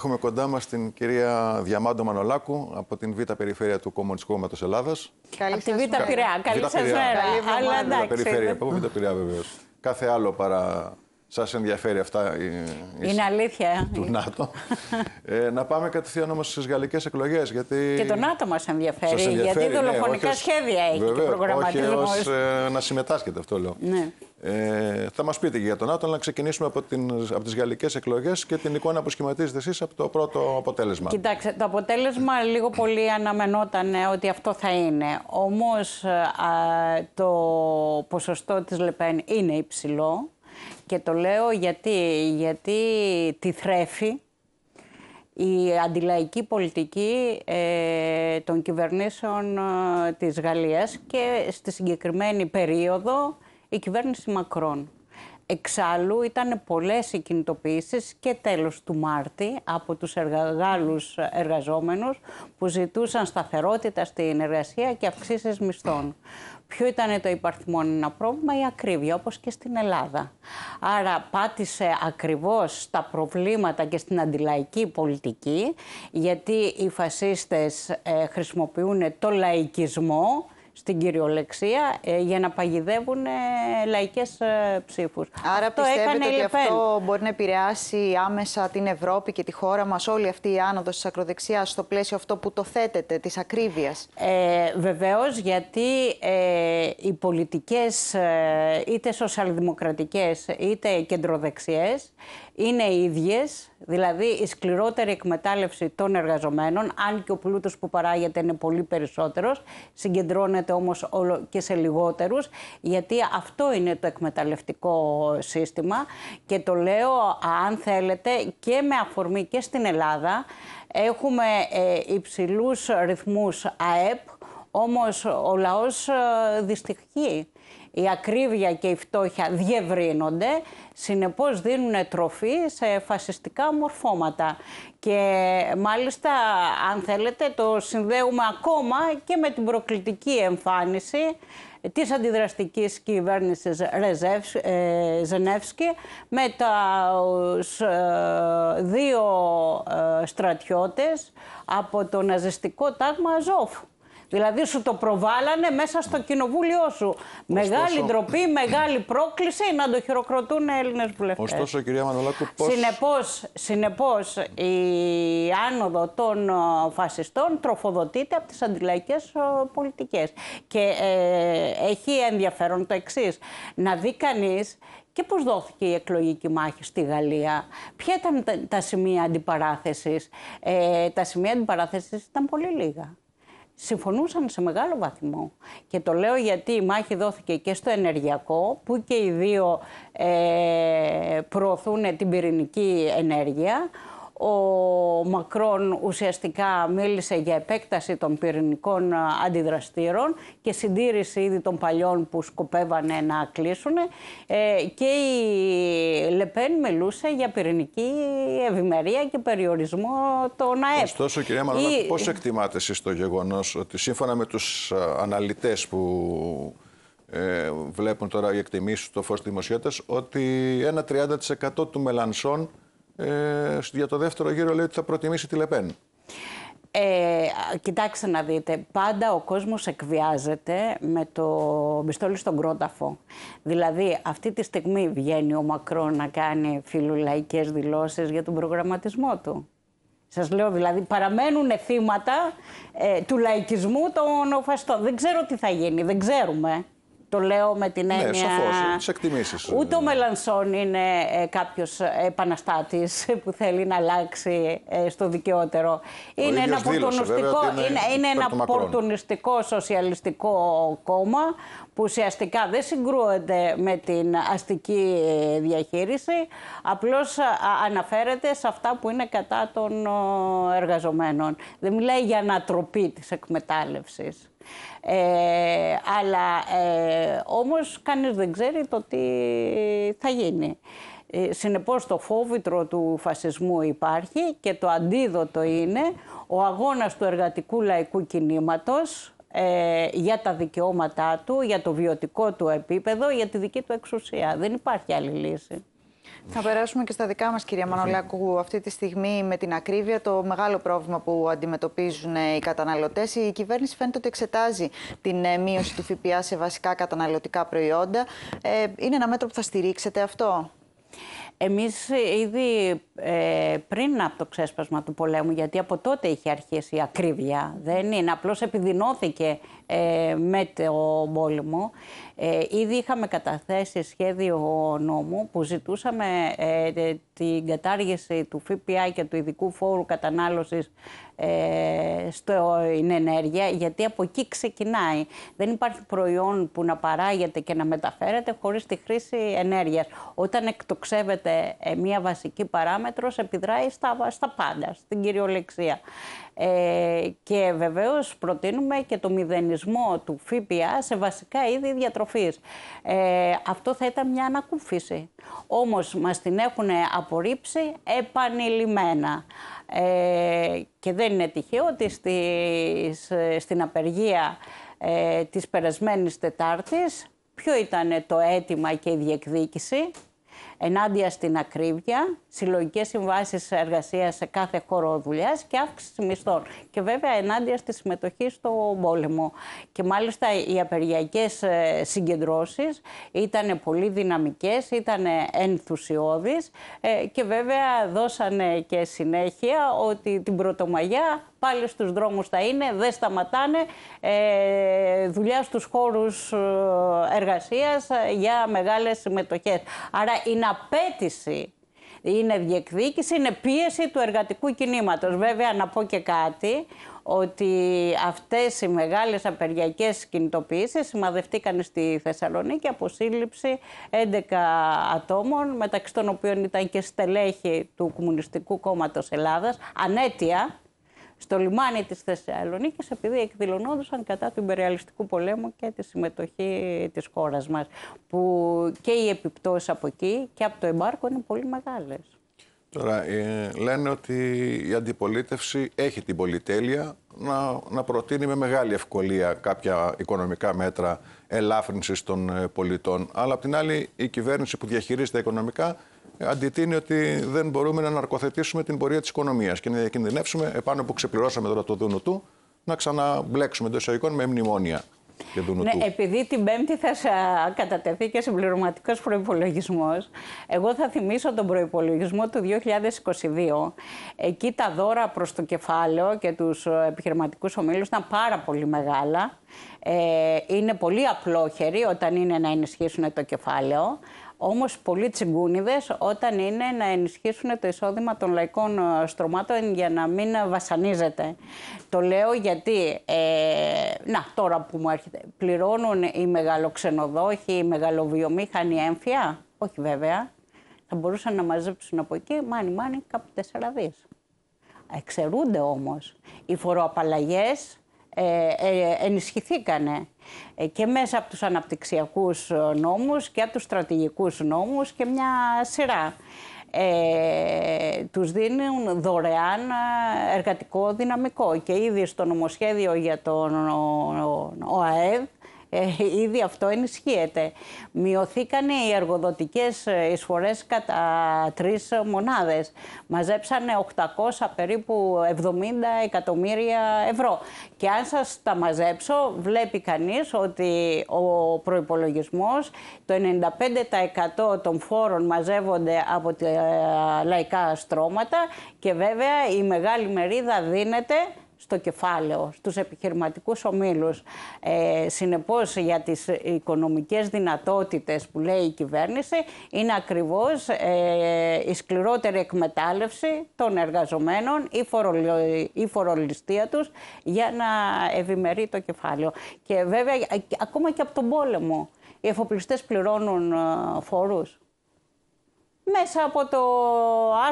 Έχουμε κοντά μας την κυρία Διαμάντο Μανολάκου από την Β' Περιφέρεια του Κομμουνιστικού Κόμματο Ελλάδας. Καλή την τη Β' Καλή σα μέρα. Καλή Περιφέρεια. Από Β' Πειραιά, βεβαίως. Κάθε άλλο παρά σας ενδιαφέρει αυτά η, Είναι αλήθεια. Ε. του ΝΑΤΟ. ε, να πάμε κατευθείαν όμως στις γαλλικές εκλογές. Γιατί... Και το ΝΑΤΟ μας ενδιαφέρει, ενδιαφέρει γιατί ναι, δολοφονικά σχέδια έχει Βεβαίως, και προγραμματισμός. Όχι ως, ε, να συμμετάσχετε αυτό λέω. Ναι. Ε, θα μας πείτε και για τον ΝΑΤΟ, αλλά να ξεκινήσουμε από, την, από τις γαλλικές εκλογές και την εικόνα που σχηματίζετε εσείς από το πρώτο αποτέλεσμα. Κοιτάξτε, το αποτέλεσμα λίγο πολύ αναμενόταν ε, ότι αυτό θα είναι. Όμως ε, το ποσοστό της Λεπέν είναι υψηλό και το λέω γιατί, γιατί τη θρέφει η αντιλαϊκή πολιτική ε, των κυβερνήσεων ε, της Γαλλίας και στη συγκεκριμένη περίοδο η κυβέρνηση Μακρόν. Εξάλλου ήταν πολλές οι κινητοποιήσεις και τέλος του Μάρτη από τους εργαγάλους εργαζόμενους που ζητούσαν σταθερότητα στην εργασία και αυξήσεις μισθών. Ποιο ήταν το υπαρθμόν πρόβλημα, η ακρίβεια, όπως και στην Ελλάδα. Άρα πάτησε ακριβώς τα προβλήματα και στην αντιλαϊκή πολιτική, γιατί οι φασίστες ε, χρησιμοποιούν το λαϊκισμό στην κυριολεξία ε, για να παγιδεύουν ε, λαϊκές ε, ψήφους. Άρα αυτό πιστεύετε ότι αυτό μπορεί να επηρεάσει άμεσα την Ευρώπη και τη χώρα μας όλη αυτή η άνοδος της ακροδεξιάς στο πλαίσιο αυτό που το θέτεται, της ακρίβειας. Ε, βεβαίως γιατί ε, οι πολιτικές είτε σοσιαλδημοκρατικές είτε κεντροδεξιές είναι οι ίδιες, δηλαδή η σκληρότερη εκμετάλλευση των εργαζομένων, αν και ο πλούτος που παράγεται είναι πολύ περισσότερος, συγκεντρώνεται γίνεται όμως και σε λιγότερους, γιατί αυτό είναι το εκμεταλλευτικό σύστημα και το λέω αν θέλετε και με αφορμή και στην Ελλάδα έχουμε ε, υψηλούς ρυθμούς ΑΕΠ, όμως ο λαός ε, δυστυχεί η ακρίβεια και η φτώχεια διευρύνονται, συνεπώς δίνουν τροφή σε φασιστικά μορφώματα. Και μάλιστα, αν θέλετε, το συνδέουμε ακόμα και με την προκλητική εμφάνιση της αντιδραστικής κυβέρνησης ε, Ζενεύσκη με τα ε, δύο ε, στρατιώτες από το ναζιστικό τάγμα Ζόφ Δηλαδή σου το προβάλανε μέσα στο κοινοβούλιο σου. Μεγάλη ντροπή, μεγάλη πρόκληση να το χειροκροτούν Έλληνες βουλευτές. Ωστόσο, κυρία Μανολάκου, πώς. Συνεπώς, συνεπώς, η άνοδο των ε, φασιστών τροφοδοτείται από τις αντιλαϊκές ε, πολιτικές. Και ε, έχει ενδιαφέρον το εξής. Να δει κανείς και πώς δόθηκε η εκλογική μάχη στη Γαλλία. Ποια ήταν τα, σημεία αντιπαράθεσης. τα σημεία αντιπαράθεσης ήταν πολύ λίγα συμφωνούσαν σε μεγάλο βαθμό. Και το λέω γιατί η μάχη δόθηκε και στο ενεργειακό, που και οι δύο ε, προωθούν την πυρηνική ενέργεια, ο Μακρόν ουσιαστικά μίλησε για επέκταση των πυρηνικών ε, αντιδραστήρων και συντήρηση ήδη των παλιών που σκοπεύανε να κλείσουν ε, και η Λεπέν μιλούσε για πυρηνική ευημερία και περιορισμό των ΑΕΠ. Ωστόσο, κυρία Μαλώνα, η... πώς εκτιμάτε εσείς το γεγονός ότι σύμφωνα με τους ε, αναλυτές που βλέπουν τώρα οι εκτιμήσεις στο φως δημοσιότητας ότι ένα 30% του μελανσών ε, για το δεύτερο γύρο λέει ότι θα προτιμήσει τη Λεπέν. Ε, κοιτάξτε να δείτε, πάντα ο κόσμος εκβιάζεται με το πιστόλι στον κρόταφο. Δηλαδή, αυτή τη στιγμή βγαίνει ο Μακρό να κάνει φιλουλαϊκές δηλώσεις για τον προγραμματισμό του. Σας λέω, δηλαδή, παραμένουν θύματα ε, του λαϊκισμού των οφαστών. Δεν ξέρω τι θα γίνει, δεν ξέρουμε. Το λέω με την ναι, έννοια. Ναι, σαφώ. εκτιμήσεις. Ούτε ο ναι. Μελανσόν είναι ε, κάποιος ε, επαναστάτης που θέλει να αλλάξει ε, στο δικαιότερο. είναι ένα πορτονιστικό, είναι, είναι, είναι ένα σοσιαλιστικό κόμμα που ουσιαστικά δεν συγκρούεται με την αστική διαχείριση, απλώς αναφέρεται σε αυτά που είναι κατά των εργαζομένων. Δεν μιλάει για ανατροπή της εκμετάλλευσης. Ε, αλλά ε, όμως κανείς δεν ξέρει το τι θα γίνει. Ε, συνεπώς το φόβητρο του φασισμού υπάρχει και το αντίδοτο είναι ο αγώνας του εργατικού λαϊκού κινήματος ε, για τα δικαιώματά του, για το βιωτικό του επίπεδο, για τη δική του εξουσία. Δεν υπάρχει άλλη λύση. Θα περάσουμε και στα δικά μας, κυρία Μανολάκου. Αυτή τη στιγμή, με την ακρίβεια, το μεγάλο πρόβλημα που αντιμετωπίζουν ε, οι καταναλωτές. Η κυβέρνηση φαίνεται ότι εξετάζει την ε, μείωση του ΦΠΑ σε βασικά καταναλωτικά προϊόντα. Ε, είναι ένα μέτρο που θα στηρίξετε αυτό. Εμείς ήδη ε, πριν από το ξέσπασμα του πολέμου, γιατί από τότε είχε αρχίσει η ακρίβεια, δεν είναι, απλώς επιδεινώθηκε ε, με το πόλεμο. Ε, ήδη είχαμε καταθέσει σχέδιο νόμου που ζητούσαμε ε, την κατάργηση του ΦΠΑ και του ειδικού φόρου κατανάλωσης ε, στην ενέργεια, γιατί από εκεί ξεκινάει. Δεν υπάρχει προϊόν που να παράγεται και να μεταφέρεται χωρίς τη χρήση ενέργειας. Όταν εκτοξεύεται μια βασική μέτρος επιδράει στα, στα πάντα, στην κυριολεξία. Ε, και βεβαίως προτείνουμε και το μηδενισμό του ΦΠΑ σε βασικά είδη διατροφής. Ε, αυτό θα ήταν μια ανακούφιση. Όμως μας την έχουν απορρίψει επανειλημμένα. Ε, και δεν είναι τυχαίο ότι στην απεργία ε, της περασμένης Τετάρτης ποιο ήταν το αίτημα και η διεκδίκηση ενάντια στην ακρίβεια, συλλογικές συμβάσεις εργασίας σε κάθε χώρο δουλειάς και αύξηση μισθών. Και βέβαια ενάντια στη συμμετοχή στον πόλεμο. Και μάλιστα οι απεργιακές ε, συγκεντρώσεις ήταν πολύ δυναμικές, ήταν ενθουσιώδεις ε, και βέβαια δώσανε και συνέχεια ότι την Πρωτομαγιά πάλι στους δρόμους θα είναι, δεν σταματάνε ε, δουλειά στους χώρους εργασίας για μεγάλες συμμετοχές. Άρα είναι απέτηση, είναι διεκδίκηση, είναι πίεση του εργατικού κινήματος. Βέβαια να πω και κάτι, ότι αυτές οι μεγάλες απεργιακές κινητοποιήσεις σημαδευτήκαν στη Θεσσαλονίκη από σύλληψη 11 ατόμων, μεταξύ των οποίων ήταν και στελέχη του Κομμουνιστικού Κόμματος Ελλάδας, ανέτεια, στο λιμάνι της Θεσσαλονίκης επειδή εκδηλωνόντουσαν κατά του υπεριαλιστικού πολέμου και τη συμμετοχή της χώρας μας που και οι επιπτώσεις από εκεί και από το εμπάρκο είναι πολύ μεγάλες. Τώρα ε, λένε ότι η αντιπολίτευση έχει την πολυτέλεια να, να προτείνει με μεγάλη ευκολία κάποια οικονομικά μέτρα ελάφρυνσης των ε, πολιτών αλλά απ' την άλλη η κυβέρνηση που διαχειρίζεται οικονομικά αντιτείνει ότι δεν μπορούμε να ναρκοθετήσουμε την πορεία της οικονομίας και να διακινδυνεύσουμε επάνω που ξεπληρώσαμε τώρα το δούνο του να ξαναμπλέξουμε το εισαγωγικών με μνημόνια. ναι, του. επειδή την Πέμπτη θα κατατεθεί και συμπληρωματικός προπολογισμό, εγώ θα θυμίσω τον προπολογισμό του 2022. Εκεί τα δώρα προς το κεφάλαιο και τους ε, επιχειρηματικούς ομίλους ήταν πάρα πολύ μεγάλα. Ε, είναι πολύ απλόχεροι όταν είναι να ενισχύσουν το κεφάλαιο. Όμως πολλοί τσιγκούνιδες όταν είναι να ενισχύσουν το εισόδημα των λαϊκών ε, στρωμάτων για να μην βασανίζεται. Το λέω γιατί, ε, να τώρα που μου έρχεται, πληρώνουν οι μεγαλοξενοδόχοι, οι μεγαλοβιομήχανοι έμφυα. Όχι βέβαια. Θα μπορούσαν να μαζέψουν από εκεί, μάνι μάνι, κάπου τέσσερα Εξαιρούνται όμως. Οι φοροαπαλλαγές. Ε, ε, ενισχυθήκανε ε, και μέσα από τους αναπτυξιακούς ε, νόμους και από τους στρατηγικούς νόμους και μια σειρά. Ε, τους δίνουν δωρεάν εργατικό δυναμικό και ήδη στο νομοσχέδιο για τον ΟΑΕΔ ε, ήδη αυτό ενισχύεται. Μειωθήκαν οι εργοδοτικές ε, εισφορές κατά τρεις μονάδες. Μαζέψανε 800 περίπου 70 εκατομμύρια ευρώ. Και αν σας τα μαζέψω, βλέπει κανείς ότι ο προϋπολογισμός, το 95% των φόρων μαζεύονται από τα λαϊκά στρώματα και βέβαια η μεγάλη μερίδα δίνεται στο κεφάλαιο, στους επιχειρηματικούς ομίλους. Ε, συνεπώς για τις οικονομικές δυνατότητες που λέει η κυβέρνηση είναι ακριβώς ε, η σκληρότερη εκμετάλλευση των εργαζομένων ή, ή φορολιστία τους για να ευημερεί το κεφάλαιο. Και βέβαια ε, ακόμα και από τον πόλεμο οι εφοπλιστές πληρώνουν ε, φόρους. Μέσα από το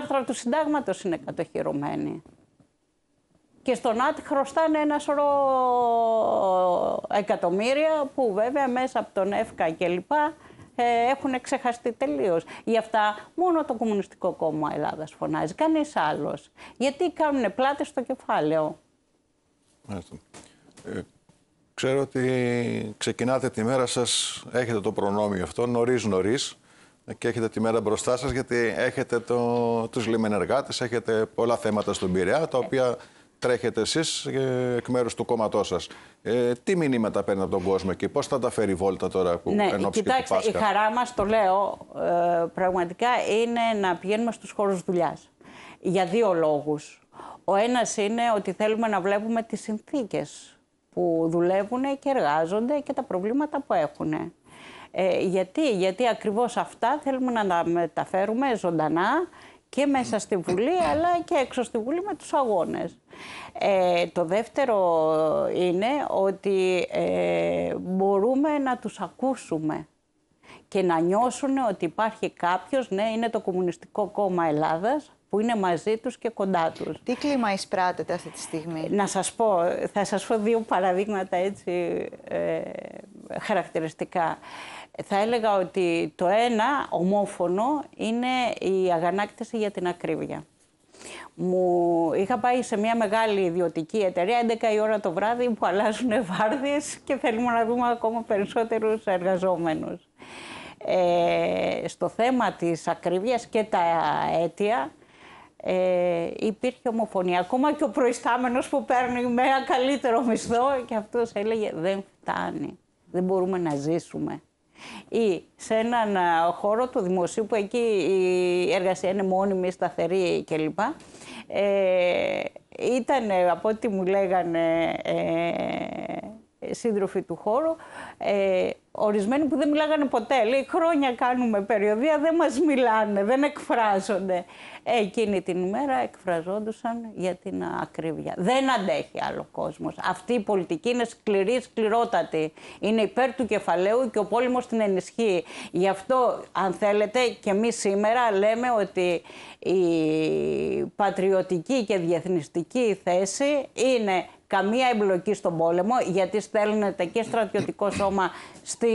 άρθρο του συντάγματος είναι κατοχυρωμένοι και στον ΝΑΤ χρωστάνε ένα σωρό εκατομμύρια που βέβαια μέσα από τον ΕΦΚΑ κλπ. Ε, έχουν ξεχαστεί τελείως. Γι' αυτά μόνο το Κομμουνιστικό Κόμμα Ελλάδας φωνάζει. Κανείς άλλος. Γιατί κάνουν πλάτες στο κεφάλαιο. Ε, ξέρω ότι ξεκινάτε τη μέρα σας, έχετε το προνόμιο αυτό νωρί-νωρί και έχετε τη μέρα μπροστά σας γιατί έχετε το, τους λιμενεργάτες, έχετε πολλά θέματα στον Πειραιά τα ε. οποία τρέχετε εσείς ε, εκ μέρους του κόμματός σας, Ε, τι μηνύματα παίρνει από τον κόσμο και πώς θα τα φέρει η βόλτα τώρα που ναι, ενώπιον κοιτάξτε, η χαρά μας το λέω, ε, πραγματικά είναι να πηγαίνουμε στους χώρους δουλειάς. Για δύο λόγους. Ο ένας είναι ότι θέλουμε να βλέπουμε τις συνθήκες που δουλεύουν και εργάζονται και τα προβλήματα που έχουν. Ε, γιατί, γιατί ακριβώς αυτά θέλουμε να τα μεταφέρουμε ζωντανά και μέσα στη Βουλή αλλά και έξω στη Βουλή με τους αγώνες. Ε, το δεύτερο είναι ότι ε, μπορούμε να τους ακούσουμε και να νιώσουν ότι υπάρχει κάποιος, ναι είναι το Κομμουνιστικό Κόμμα Ελλάδας, που είναι μαζί τους και κοντά τους. Τι κλίμα εισπράτεται αυτή τη στιγμή. Να σας πω, θα σας πω δύο παραδείγματα έτσι ε, χαρακτηριστικά. Θα έλεγα ότι το ένα ομόφωνο είναι η αγανάκτηση για την ακρίβεια. Μου είχα πάει σε μια μεγάλη ιδιωτική εταιρεία 11 η ώρα το βράδυ που αλλάζουν βάρδιες και θέλουμε να δούμε ακόμα περισσότερους εργαζόμενους. Ε, στο θέμα της ακρίβειας και τα αίτια ε, υπήρχε ομοφωνία. Ακόμα και ο προϊστάμενος που παίρνει με καλύτερο μισθό και αυτός έλεγε δεν φτάνει, δεν μπορούμε να ζήσουμε ή σε έναν χώρο του δημοσίου που εκεί η εργασία είναι μόνιμη, σταθερή κλπ. Ε, ήταν ε, από ό,τι μου λέγανε ε, σύντροφοι του χώρου, ε, ορισμένοι που δεν μιλάγανε ποτέ. Λέει, χρόνια κάνουμε περιοδία, δεν μας μιλάνε, δεν εκφράζονται. Ε, εκείνη την ημέρα εκφραζόντουσαν για την ακρίβεια. Δεν αντέχει άλλο κόσμος. Αυτή η πολιτική είναι σκληρή, σκληρότατη. Είναι υπέρ του κεφαλαίου και ο πόλεμος την ενισχύει. Γι' αυτό, αν θέλετε, και εμείς σήμερα λέμε ότι η πατριωτική και διεθνιστική θέση είναι καμία εμπλοκή στον πόλεμο, γιατί στέλνεται και στρατιωτικό σώμα στη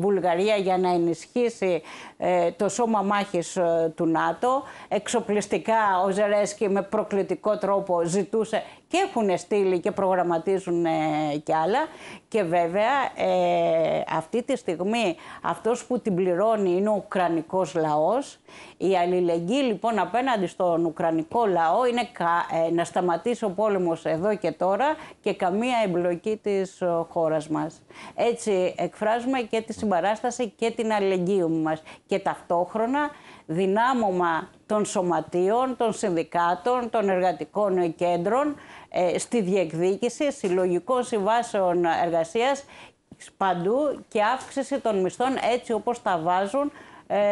Βουλγαρία για να ενισχύσει ε, το σώμα μάχης ε, του ΝΑΤΟ. Εξοπλιστικά ο Ζερέσκι με προκλητικό τρόπο ζητούσε και έχουν στείλει και προγραμματίζουν ε, κι άλλα. Και βέβαια ε, αυτή τη στιγμή αυτός που την πληρώνει είναι ο Ουκρανικός λαός. Η αλληλεγγύη λοιπόν απέναντι στον Ουκρανικό λαό είναι ε, να σταματήσει ο πόλεμος εδώ και τώρα και καμία εμπλοκή της χώρας μας. Έτσι εκφράζουμε και τη συμπαράσταση και την αλληλεγγύη μας και ταυτόχρονα δυνάμωμα των σωματείων, των συνδικάτων, των εργατικών κέντρων ε, στη διεκδίκηση συλλογικών συμβάσεων εργασίας παντού και αύξηση των μισθών έτσι όπως τα βάζουν ε,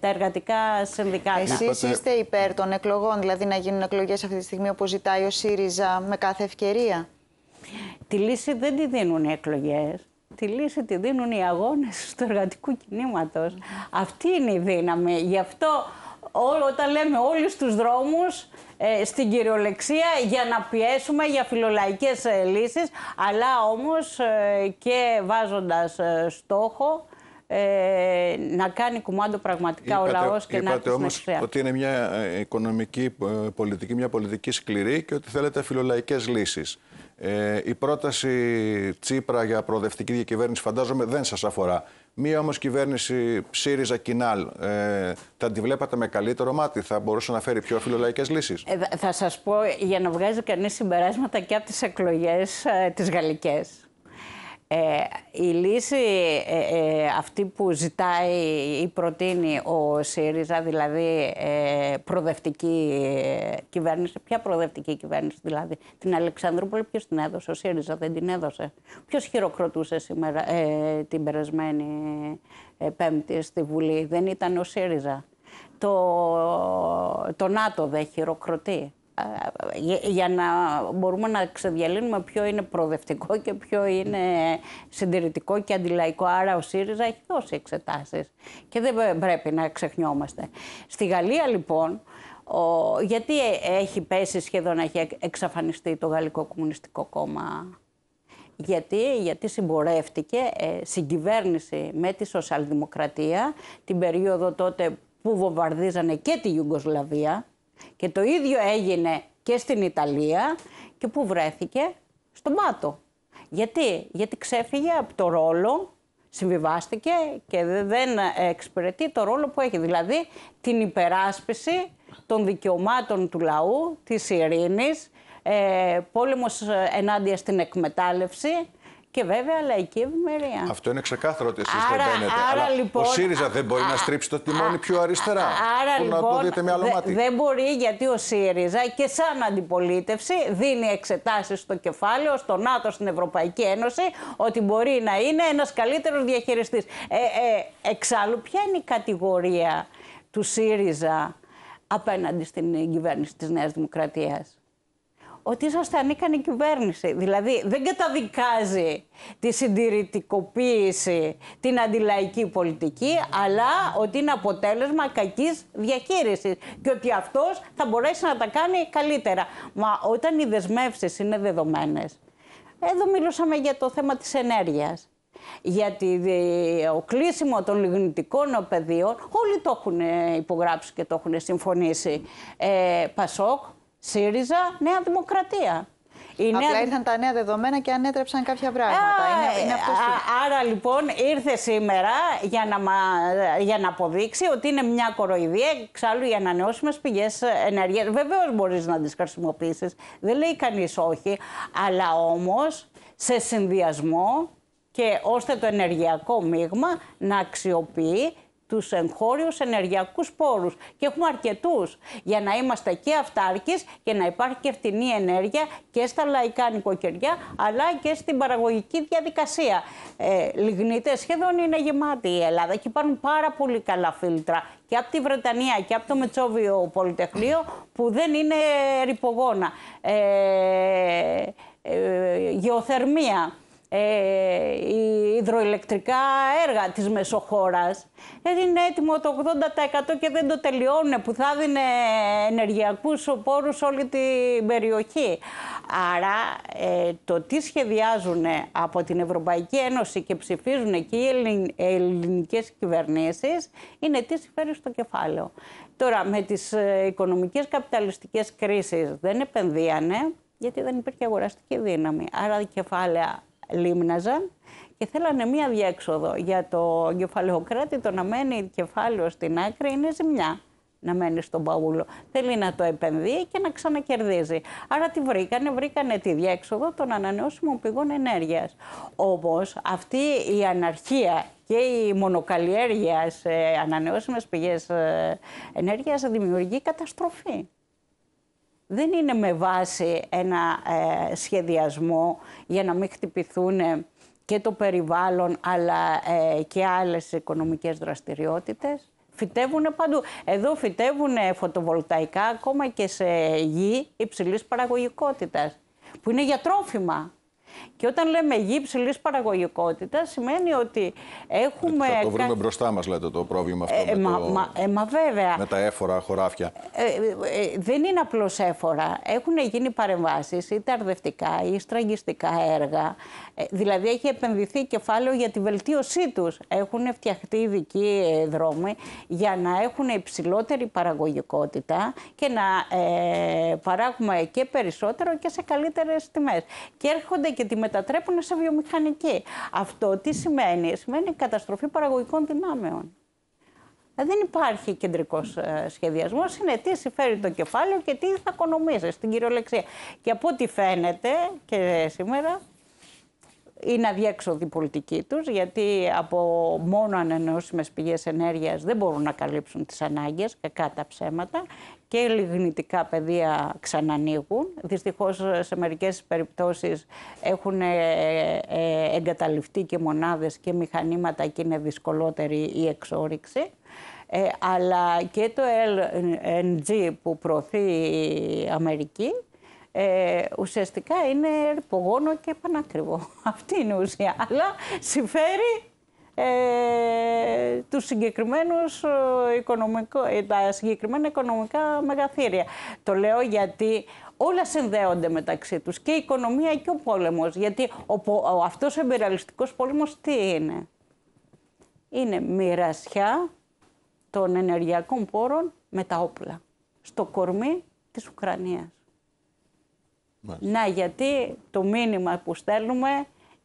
τα εργατικά συνδικάτα. Εσείς είστε υπέρ των εκλογών, δηλαδή να γίνουν εκλογές αυτή τη στιγμή όπως ζητάει ο ΣΥΡΙΖΑ με κάθε ευκαιρία. Τη λύση δεν τη δίνουν οι εκλογές. Τη λύση τη δίνουν οι αγώνες του εργατικού κινήματος. Αυτή είναι η δύναμη. Γι' αυτό όταν λέμε όλους τους δρόμους ε, στην κυριολεξία για να πιέσουμε για φιλολαϊκές ε, λύσεις, αλλά όμως ε, και βάζοντας ε, στόχο ε, να κάνει κουμάντο πραγματικά ο λαός και να Είπατε όμως ότι είναι μια οικονομική πολιτική, μια πολιτική σκληρή και ότι θέλετε φιλολαϊκές λύσεις. η πρόταση Τσίπρα για προοδευτική διακυβέρνηση φαντάζομαι δεν σας αφορά. Μία όμως κυβέρνηση κυβέρνηση, Κινάλ ε, θα τη βλέπατε με καλύτερο μάτι, θα μπορούσε να φέρει πιο φιλολαϊκές λύσεις. Ε, θα σας πω για να βγάζει κανείς συμπεράσματα και από τις εκλογές ε, τις γαλλικές. Ε, η λύση ε, ε, αυτή που ζητάει ή προτείνει ο ΣΥΡΙΖΑ, δηλαδή ε, προοδευτική κυβέρνηση, ποια προοδευτική κυβέρνηση δηλαδή, την Αλεξανδρούπολη ποιος την έδωσε, ο ΣΥΡΙΖΑ δεν την έδωσε. Ποιος χειροκροτούσε σήμερα, ε, την περασμένη Πέμπτη στη Βουλή, δεν ήταν ο ΣΥΡΙΖΑ. Το, το ΝΑΤΟ δεν χειροκροτεί. Ε, ε, για να μπορούμε να ξεδιαλύνουμε ποιο είναι προοδευτικό και ποιο είναι συντηρητικό και αντιλαϊκό. Άρα ο ΣΥΡΙΖΑ έχει δώσει εξετάσεις και δεν πρέπει να ξεχνιόμαστε. Στη Γαλλία λοιπόν, γιατί ε, έχει πέσει σχεδόν, έχει εξαφανιστεί το Γαλλικό Κομμουνιστικό Κόμμα. Γιατί, γιατί συμπορεύτηκε ε, συγκυβέρνηση με τη σοσιαλδημοκρατία την περίοδο τότε που βομβαρδίζανε και τη Ιουγκοσλαβία και το ίδιο έγινε και στην Ιταλία και που βρέθηκε στον πάτο. Γιατί, Γιατί ξέφυγε από το ρόλο, συμβιβάστηκε και δεν εξυπηρετεί το ρόλο που έχει. Δηλαδή την υπεράσπιση των δικαιωμάτων του λαού, της ειρήνης, ε, πόλεμος ε, ενάντια στην εκμετάλλευση και βέβαια λαϊκή ευημερία. Αυτό είναι ξεκάθαρο ότι εσείς δεν μπαίνετε. Άρα, αλλά λοιπόν, ο ΣΥΡΙΖΑ δεν μπορεί να στρίψει το τιμόνι πιο αριστερά. Άρα λοιπόν να το λοιπόν με άλλο δε, δεν μπορεί γιατί ο ΣΥΡΙΖΑ και σαν αντιπολίτευση δίνει εξετάσεις στο κεφάλαιο, στο ΝΑΤΟ, στην Ευρωπαϊκή Ένωση ότι μπορεί να είναι ένας καλύτερος διαχειριστής. Ε, ε, εξάλλου ποια είναι η κατηγορία του ΣΥΡΙΖΑ απέναντι στην κυβέρνηση της Νέας Δημοκρατίας ότι ανήκαν η κυβέρνηση. Δηλαδή δεν καταδικάζει τη συντηρητικοποίηση, την αντιλαϊκή πολιτική, αλλά ότι είναι αποτέλεσμα κακής διαχείρισης και ότι αυτός θα μπορέσει να τα κάνει καλύτερα. Μα όταν οι δεσμεύσεις είναι δεδομένες, εδώ μιλούσαμε για το θέμα της ενέργειας Γιατί ε, ο κλείσιμο των λιγνητικών πεδίων, όλοι το έχουν υπογράψει και το έχουν συμφωνήσει. Ε, Πασόκ, ΣΥΡΙΖΑ, Νέα Δημοκρατία. Η Απλά νέα... ήρθαν τα νέα δεδομένα και ανέτρεψαν κάποια πράγματα. Α, είναι, είναι άρα λοιπόν ήρθε σήμερα για να, μα, για να αποδείξει ότι είναι μια κοροϊδία. Εξάλλου οι ανανεώσιμες πηγές ενέργεια. Βεβαίως μπορείς να τις χρησιμοποιήσεις. Δεν λέει κανείς όχι. Αλλά όμως σε συνδυασμό και ώστε το ενεργειακό μείγμα να αξιοποιεί τους εγχώριους ενεργειακούς πόρους και έχουμε αρκετούς για να είμαστε και αυτάρκεις και να υπάρχει και φτηνή ενέργεια και στα λαϊκά νοικοκυριά αλλά και στην παραγωγική διαδικασία. Ε, σχεδόν είναι γεμάτη η Ελλάδα και υπάρχουν πάρα πολύ καλά φίλτρα και από τη Βρετανία και από το Μετσόβιο Πολυτεχνείο που δεν είναι ρηπογόνα. ε, ε γεωθερμία ε, υδροηλεκτρικά έργα της Μεσοχώρας. Ε, είναι έτοιμο το 80% και δεν το τελειώνουν που θα δίνει ενεργειακούς πόρους όλη την περιοχή. Άρα ε, το τι σχεδιάζουν από την Ευρωπαϊκή Ένωση και ψηφίζουν και οι ελληνικές κυβερνήσεις είναι τι συμφέρει στο κεφάλαιο. Τώρα με τις ε, οικονομικές καπιταλιστικές κρίσεις δεν επενδύανε γιατί δεν υπήρχε αγοραστική δύναμη. Άρα κεφάλαια λίμναζαν και θέλανε μία διέξοδο. Για το κεφαλαιοκράτη το να μένει κεφάλαιο στην άκρη είναι ζημιά να μένει στον παούλο. Θέλει να το επενδύει και να ξανακερδίζει. Άρα τι βρήκανε, βρήκανε τη διέξοδο των ανανεώσιμων πηγών ενέργειας. Όμως αυτή η αναρχία και η μονοκαλλιέργεια σε ανανεώσιμες πηγές ε, ενέργειας δημιουργεί καταστροφή δεν είναι με βάση ένα ε, σχεδιασμό για να μην χτυπηθούν ε, και το περιβάλλον αλλά ε, και άλλες οικονομικές δραστηριότητες. Φυτεύουν παντού. Εδώ φυτεύουν φωτοβολταϊκά ακόμα και σε γη υψηλής παραγωγικότητας που είναι για τρόφιμα. Και όταν λέμε γη υψηλή παραγωγικότητας, σημαίνει ότι έχουμε. Ε, θα το βρούμε μπροστά μας, λέτε, το πρόβλημα αυτό. Ε, με μα, ε, μα βέβαια. Με τα έφορα χωράφια. Ε, ε, ε δεν είναι απλώς έφορα. Έχουν γίνει παρεμβάσεις είτε αρδευτικά ή στραγγιστικά έργα. δηλαδή έχει επενδυθεί κεφάλαιο για τη βελτίωσή τους. Έχουν φτιαχτεί ειδικοί δρόμοι για να έχουν υψηλότερη παραγωγικότητα και να παράγουμε και περισσότερο και σε καλύτερες τιμές. Και έρχονται και τη μετατρέπουν σε βιομηχανική. Αυτό τι σημαίνει, σημαίνει καταστροφή παραγωγικών δυνάμεων. Ε, δεν υπάρχει κεντρικός ε, σχεδιασμός. Είναι τι συμφέρει το κεφάλαιο και τι θα οικονομίζεις στην κυριολεξία. Και από ό,τι φαίνεται και σήμερα, είναι αδιέξοδη η πολιτική τους, γιατί από μόνο ανανεώσιμες πηγές ενέργειας δεν μπορούν να καλύψουν τις ανάγκες, κακά τα ψέματα, και λιγνητικά πεδία ξανανοίγουν. Δυστυχώς σε μερικές περιπτώσεις έχουν ε, ε, εγκαταλειφθεί και μονάδες και μηχανήματα και είναι δυσκολότερη η εξόριξη. Ε, αλλά και το LNG που προωθεί η Αμερική ε, ουσιαστικά είναι ρηπογόνο και πανάκριβο. Αυτή είναι η ουσία. Αλλά συμφέρει ε, τους συγκεκριμένους ε, ε, τα συγκεκριμένα οικονομικά μεγαθύρια. Το λέω γιατί όλα συνδέονται μεταξύ τους και η οικονομία και ο πόλεμος. Γιατί ο, ο, αυτός ο εμπειραλιστικός πόλεμος τι είναι. Είναι μοιρασιά των ενεργειακών πόρων με τα όπλα στο κορμί της Ουκρανίας. Μάλιστα. Ναι, γιατί το μήνυμα που στέλνουμε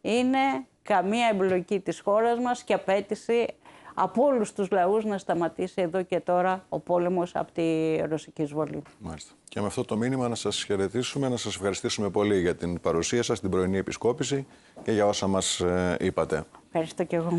είναι καμία εμπλοκή της χώρας μας και απέτηση από όλους τους λαούς να σταματήσει εδώ και τώρα ο πόλεμος από τη ρωσική εισβολή. Μάλιστα. Και με αυτό το μήνυμα να σας χαιρετήσουμε, να σας ευχαριστήσουμε πολύ για την παρουσία σας, την πρωινή επισκόπηση και για όσα μας ε, είπατε. Ευχαριστώ και εγώ.